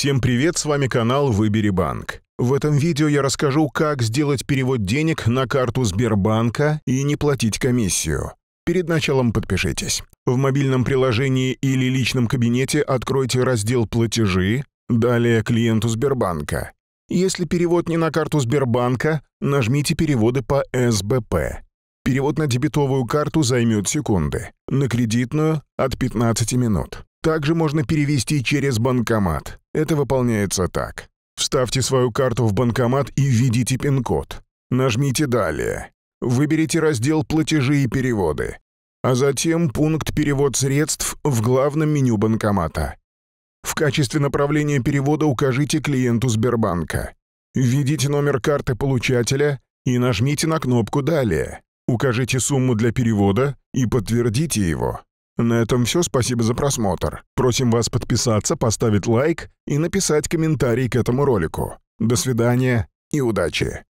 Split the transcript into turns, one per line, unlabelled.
Всем привет, с вами канал «Выбери банк». В этом видео я расскажу, как сделать перевод денег на карту Сбербанка и не платить комиссию. Перед началом подпишитесь. В мобильном приложении или личном кабинете откройте раздел «Платежи», далее «Клиенту Сбербанка». Если перевод не на карту Сбербанка, нажмите «Переводы по СБП». Перевод на дебетовую карту займет секунды, на кредитную — от 15 минут также можно перевести через банкомат. Это выполняется так. Вставьте свою карту в банкомат и введите пин-код. Нажмите «Далее». Выберите раздел «Платежи и переводы», а затем пункт «Перевод средств» в главном меню банкомата. В качестве направления перевода укажите клиенту Сбербанка. Введите номер карты получателя и нажмите на кнопку «Далее». Укажите сумму для перевода и подтвердите его. На этом все, спасибо за просмотр. Просим вас подписаться, поставить лайк и написать комментарий к этому ролику. До свидания и удачи!